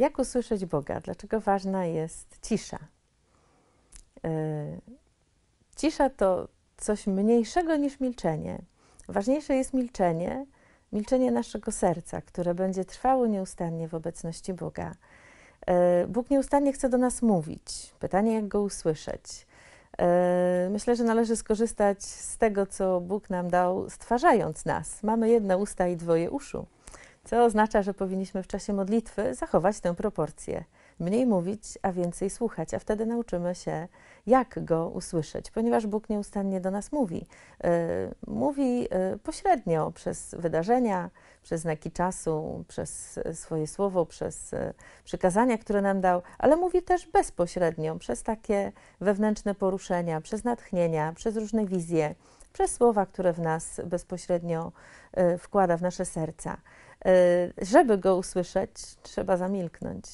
Jak usłyszeć Boga? Dlaczego ważna jest cisza? E, cisza to coś mniejszego niż milczenie. Ważniejsze jest milczenie, milczenie naszego serca, które będzie trwało nieustannie w obecności Boga. E, Bóg nieustannie chce do nas mówić. Pytanie, jak go usłyszeć. E, myślę, że należy skorzystać z tego, co Bóg nam dał, stwarzając nas. Mamy jedne usta i dwoje uszu co oznacza, że powinniśmy w czasie modlitwy zachować tę proporcję. Mniej mówić, a więcej słuchać, a wtedy nauczymy się, jak go usłyszeć, ponieważ Bóg nieustannie do nas mówi. Y, mówi y, pośrednio przez wydarzenia, przez znaki czasu, przez y, swoje słowo, przez przykazania, które nam dał, ale mówi też bezpośrednio, przez takie wewnętrzne poruszenia, przez natchnienia, przez różne wizje przez słowa, które w nas bezpośrednio e, wkłada w nasze serca. E, żeby go usłyszeć, trzeba zamilknąć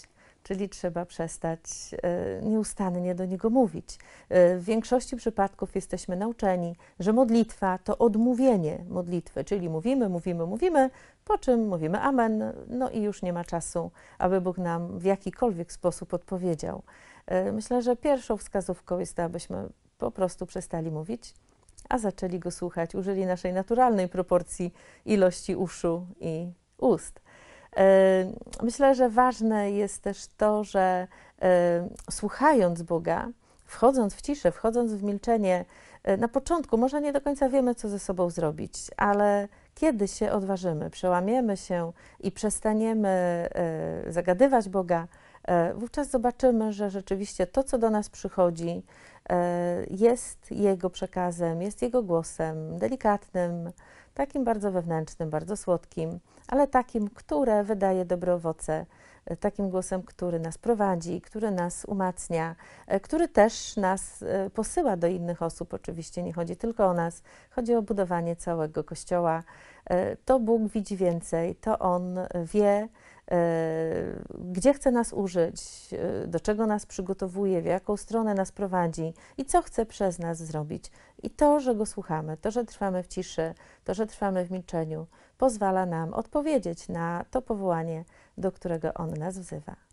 czyli trzeba przestać e, nieustannie do niego mówić. W większości przypadków jesteśmy nauczeni, że modlitwa to odmówienie modlitwy, czyli mówimy, mówimy, mówimy, po czym mówimy Amen, no i już nie ma czasu, aby Bóg nam w jakikolwiek sposób odpowiedział. Myślę, że pierwszą wskazówką jest to, abyśmy po prostu przestali mówić a zaczęli go słuchać. Użyli naszej naturalnej proporcji ilości uszu i ust. E, myślę, że ważne jest też to, że e, słuchając Boga, wchodząc w ciszę, wchodząc w milczenie, e, na początku może nie do końca wiemy, co ze sobą zrobić, ale kiedy się odważymy, przełamiemy się i przestaniemy zagadywać Boga, E, wówczas zobaczymy, że rzeczywiście to, co do nas przychodzi, e, jest jego przekazem, jest jego głosem, delikatnym, takim bardzo wewnętrznym, bardzo słodkim, ale takim, które wydaje dobre owoce, e, takim głosem, który nas prowadzi, który nas umacnia, który też nas posyła do innych osób. Oczywiście nie chodzi tylko o nas, chodzi o budowanie całego kościoła. To Bóg widzi więcej, to On wie, E, gdzie chce nas użyć, e, do czego nas przygotowuje, w jaką stronę nas prowadzi i co chce przez nas zrobić. I to, że go słuchamy, to, że trwamy w ciszy, to, że trwamy w milczeniu, pozwala nam odpowiedzieć na to powołanie, do którego on nas wzywa.